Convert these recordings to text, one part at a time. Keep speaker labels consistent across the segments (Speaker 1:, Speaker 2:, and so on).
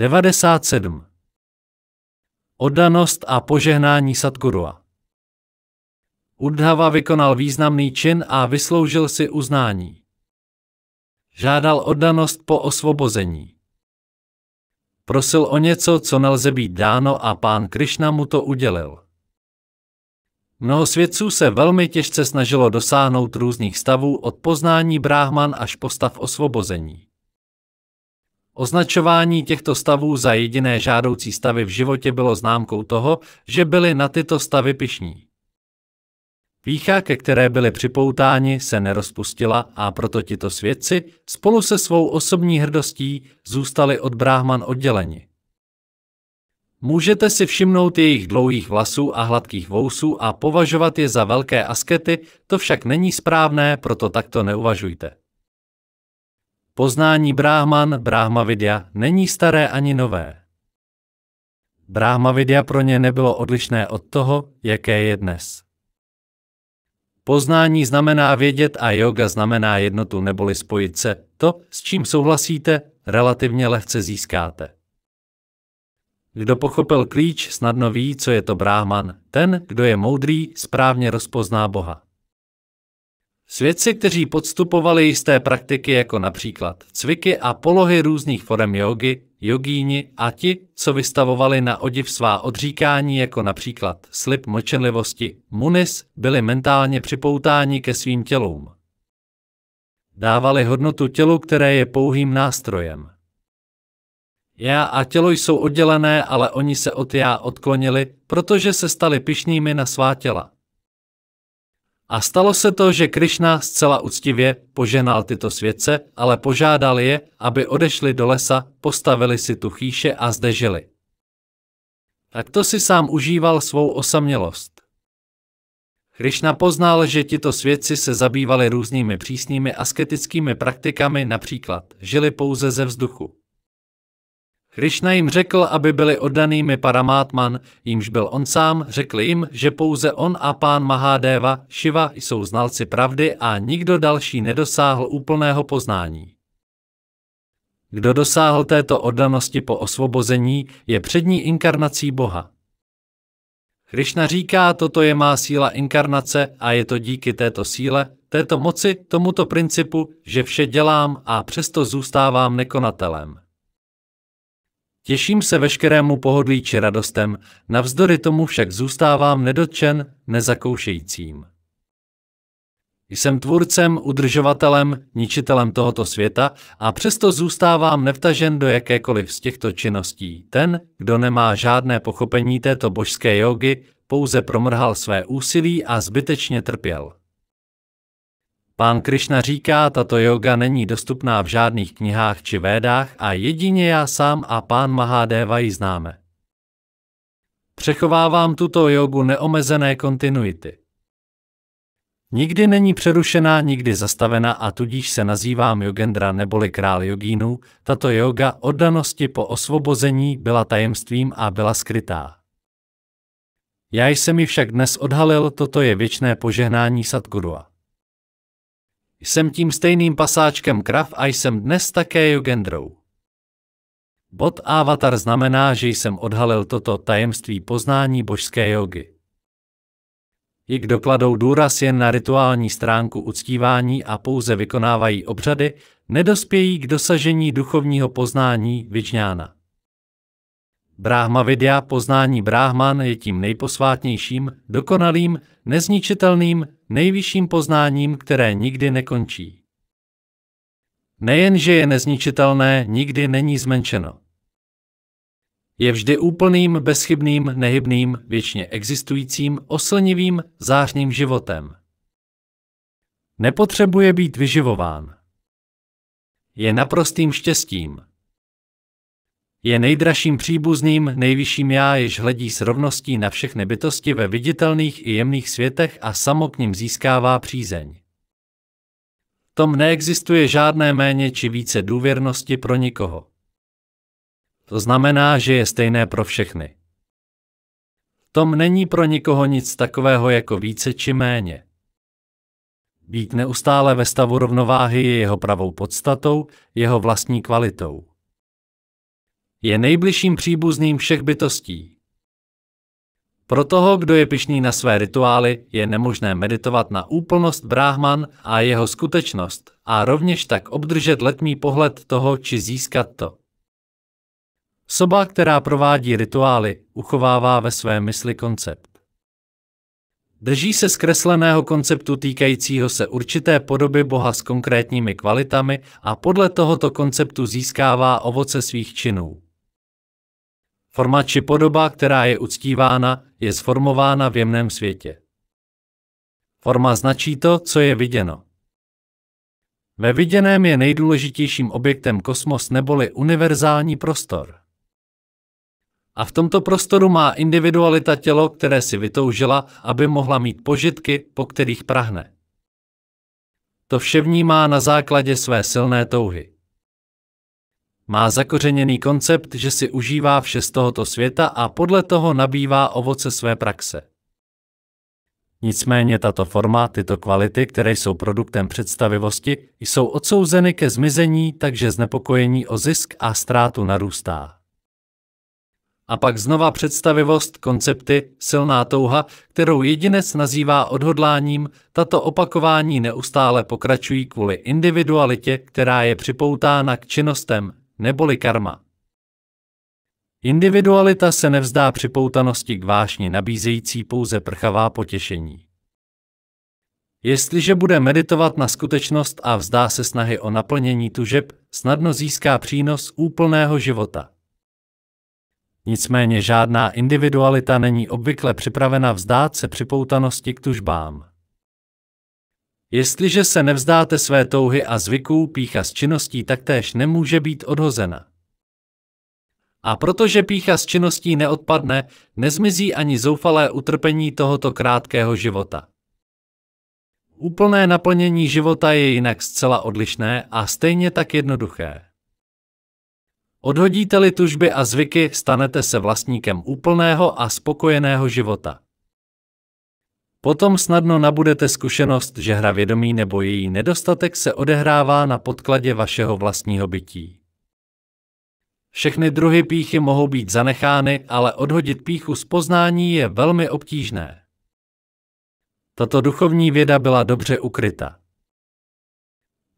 Speaker 1: 97. Oddanost a požehnání Sadgurua. Udhava vykonal významný čin a vysloužil si uznání. Žádal oddanost po osvobození. Prosil o něco, co nelze být dáno a pán Krišna mu to udělil. Mnoho svědců se velmi těžce snažilo dosáhnout různých stavů od poznání bráhman až po stav osvobození. Označování těchto stavů za jediné žádoucí stavy v životě bylo známkou toho, že byli na tyto stavy pišní. Pícha, ke které byly připoutáni, se nerozpustila a proto tito svědci spolu se svou osobní hrdostí zůstali od bráhman odděleni. Můžete si všimnout jejich dlouhých vlasů a hladkých vousů a považovat je za velké askety, to však není správné, proto takto neuvažujte. Poznání Brahman, Brahmavidya, není staré ani nové. Brahmavidya pro ně nebylo odlišné od toho, jaké je dnes. Poznání znamená vědět a yoga znamená jednotu neboli spojit se. To, s čím souhlasíte, relativně lehce získáte. Kdo pochopil klíč, snadno ví, co je to Brahman. Ten, kdo je moudrý, správně rozpozná Boha. Svědci, kteří podstupovali jisté praktiky jako například cviky a polohy různých forem jogy, jogíni a ti, co vystavovali na odiv svá odříkání jako například slib mlčenlivosti, munis, byli mentálně připoutáni ke svým tělům. Dávali hodnotu tělu, které je pouhým nástrojem. Já a tělo jsou oddělené, ale oni se od já odklonili, protože se stali pišnými na svá těla. A stalo se to, že Krišna zcela uctivě poženal tyto svědce, ale požádal je, aby odešli do lesa, postavili si tu chýše a zde žili. Tak to si sám užíval svou osamělost. Krišna poznal, že tito svědci se zabývali různými přísnými asketickými praktikami, například žili pouze ze vzduchu. Krišna jim řekl, aby byli oddanými Paramátman, jímž byl on sám, řekl jim, že pouze on a pán Mahadeva, Shiva, jsou znalci pravdy a nikdo další nedosáhl úplného poznání. Kdo dosáhl této oddanosti po osvobození, je přední inkarnací Boha. Krišna říká, toto je má síla inkarnace a je to díky této síle, této moci, tomuto principu, že vše dělám a přesto zůstávám nekonatelem. Těším se veškerému pohodlí či radostem, navzdory tomu však zůstávám nedotčen, nezakoušejícím. Jsem tvůrcem, udržovatelem, ničitelem tohoto světa a přesto zůstávám nevtažen do jakékoliv z těchto činností. Ten, kdo nemá žádné pochopení této božské jogy, pouze promrhal své úsilí a zbytečně trpěl. Pán Krišna říká, tato yoga není dostupná v žádných knihách či védách a jedině já sám a pán Mahadeva ji známe. Přechovávám tuto jogu neomezené kontinuity. Nikdy není přerušená, nikdy zastavena a tudíž se nazývám Yogendra neboli král jogínů. Tato yoga oddanosti po osvobození byla tajemstvím a byla skrytá. Já jsem ji však dnes odhalil, toto je věčné požehnání Sadgurua. Jsem tím stejným pasáčkem krav a jsem dnes také Jugendrou. Bod Avatar znamená, že jsem odhalil toto tajemství poznání božské jogy. Jik dokladou důraz jen na rituální stránku uctívání a pouze vykonávají obřady, nedospějí k dosažení duchovního poznání vyčňána. Bráhma vidya, poznání Brahman je tím nejposvátnějším, dokonalým, nezničitelným, nejvyšším poznáním, které nikdy nekončí. Nejenže je nezničitelné, nikdy není zmenšeno. Je vždy úplným, bezchybným, nehybným, věčně existujícím, oslnivým, zářným životem. Nepotřebuje být vyživován. Je naprostým štěstím. Je nejdražším příbuzným, nejvyšším já, jež hledí s rovností na všechny bytosti ve viditelných i jemných světech a samo k ním získává přízeň. V tom neexistuje žádné méně či více důvěrnosti pro nikoho. To znamená, že je stejné pro všechny. V tom není pro nikoho nic takového jako více či méně. Být neustále ve stavu rovnováhy je jeho pravou podstatou, jeho vlastní kvalitou. Je nejbližším příbuzným všech bytostí. Pro toho, kdo je pišný na své rituály, je nemožné meditovat na úplnost Brahman a jeho skutečnost a rovněž tak obdržet letmý pohled toho či získat to. Soba, která provádí rituály, uchovává ve své mysli koncept. Drží se zkresleného konceptu týkajícího se určité podoby Boha s konkrétními kvalitami a podle tohoto konceptu získává ovoce svých činů. Forma či podoba, která je uctívána, je sformována v jemném světě. Forma značí to, co je viděno. Ve viděném je nejdůležitějším objektem kosmos neboli univerzální prostor. A v tomto prostoru má individualita tělo, které si vytoužila, aby mohla mít požitky, po kterých prahne. To vše vnímá na základě své silné touhy. Má zakořeněný koncept, že si užívá vše z tohoto světa a podle toho nabývá ovoce své praxe. Nicméně tato forma, tyto kvality, které jsou produktem představivosti, jsou odsouzeny ke zmizení, takže znepokojení o zisk a ztrátu narůstá. A pak znova představivost, koncepty, silná touha, kterou jedinec nazývá odhodláním, tato opakování neustále pokračují kvůli individualitě, která je připoutána k činnostem, neboli karma. Individualita se nevzdá připoutanosti k vášni nabízející pouze prchavá potěšení. Jestliže bude meditovat na skutečnost a vzdá se snahy o naplnění tužeb, snadno získá přínos úplného života. Nicméně žádná individualita není obvykle připravena vzdát se připoutanosti k tužbám. Jestliže se nevzdáte své touhy a zvyků, pícha s činností taktéž nemůže být odhozena. A protože pícha s činností neodpadne, nezmizí ani zoufalé utrpení tohoto krátkého života. Úplné naplnění života je jinak zcela odlišné a stejně tak jednoduché. Odhodíte-li tužby a zvyky, stanete se vlastníkem úplného a spokojeného života. Potom snadno nabudete zkušenost, že hra vědomí nebo její nedostatek se odehrává na podkladě vašeho vlastního bytí. Všechny druhy píchy mohou být zanechány, ale odhodit píchu z poznání je velmi obtížné. Tato duchovní věda byla dobře ukryta.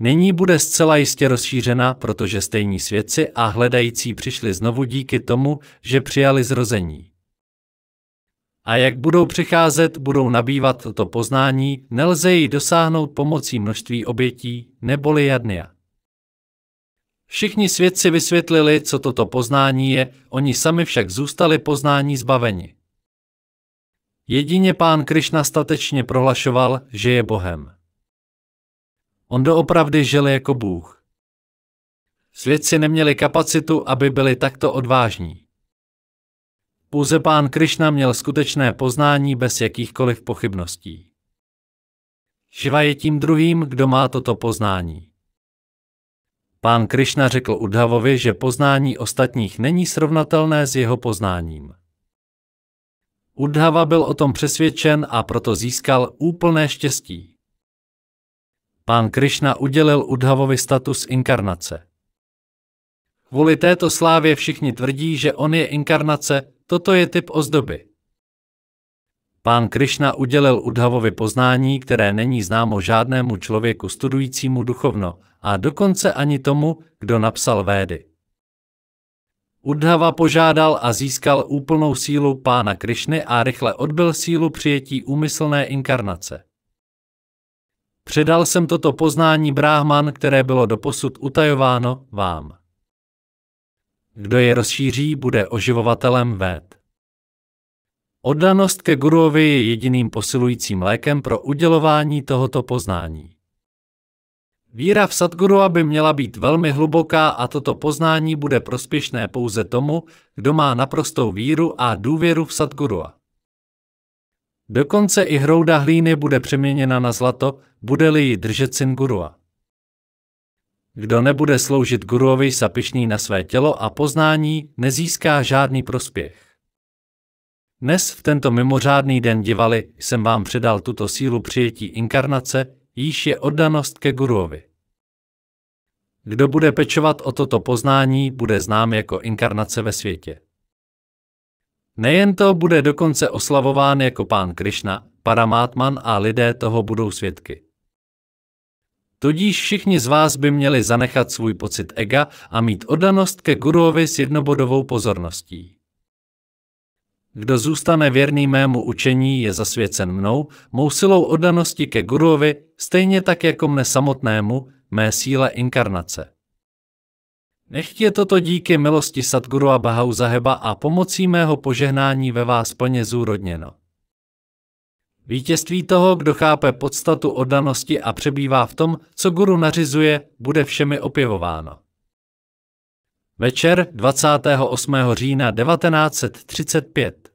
Speaker 1: Nyní bude zcela jistě rozšířena, protože stejní svědci a hledající přišli znovu díky tomu, že přijali zrození a jak budou přicházet, budou nabývat toto poznání, nelze ji dosáhnout pomocí množství obětí neboli jadnia. Všichni svědci vysvětlili, co toto poznání je, oni sami však zůstali poznání zbaveni. Jedině pán Krišna statečně prohlašoval, že je Bohem. On doopravdy žil jako Bůh. Svědci neměli kapacitu, aby byli takto odvážní. Pouze pán Krišna měl skutečné poznání bez jakýchkoliv pochybností. Šiva je tím druhým, kdo má toto poznání. Pán Krišna řekl Udhavovi, že poznání ostatních není srovnatelné s jeho poznáním. Udhava byl o tom přesvědčen a proto získal úplné štěstí. Pán Krišna udělil Udhavovi status inkarnace. Kvůli této slávě všichni tvrdí, že on je inkarnace, Toto je typ ozdoby. Pán Krišna udělil Udhavovi poznání, které není známo žádnému člověku studujícímu duchovno a dokonce ani tomu, kdo napsal védy. Udhava požádal a získal úplnou sílu pána Krišny a rychle odbil sílu přijetí úmyslné inkarnace. Předal jsem toto poznání Brahman, které bylo doposud utajováno vám. Kdo je rozšíří, bude oživovatelem vét. Oddanost ke Guruovi je jediným posilujícím lékem pro udělování tohoto poznání. Víra v Sadgurua by měla být velmi hluboká a toto poznání bude prospěšné pouze tomu, kdo má naprostou víru a důvěru v Sadgurua. Dokonce i hrouda hlíny bude přeměněna na zlato, bude-li ji držet syn Gurua. Kdo nebude sloužit guruovi, sapišní na své tělo a poznání, nezíská žádný prospěch. Dnes v tento mimořádný den divali jsem vám předal tuto sílu přijetí inkarnace, již je oddanost ke guruovi. Kdo bude pečovat o toto poznání, bude znám jako inkarnace ve světě. Nejen to bude dokonce oslavován jako pán Krišna, paramátman a lidé toho budou svědky. Tudíž všichni z vás by měli zanechat svůj pocit ega a mít oddanost ke guruovi s jednobodovou pozorností. Kdo zůstane věrný mému učení, je zasvěcen mnou, mou silou oddanosti ke guruovi, stejně tak jako mne samotnému, mé síle inkarnace. Nechť je toto díky milosti Sadguru a Bahau Zaheba a pomocí mého požehnání ve vás plně zúrodněno. Vítězství toho, kdo chápe podstatu oddanosti a přebývá v tom, co guru nařizuje, bude všemi opěvováno. Večer 28. října 1935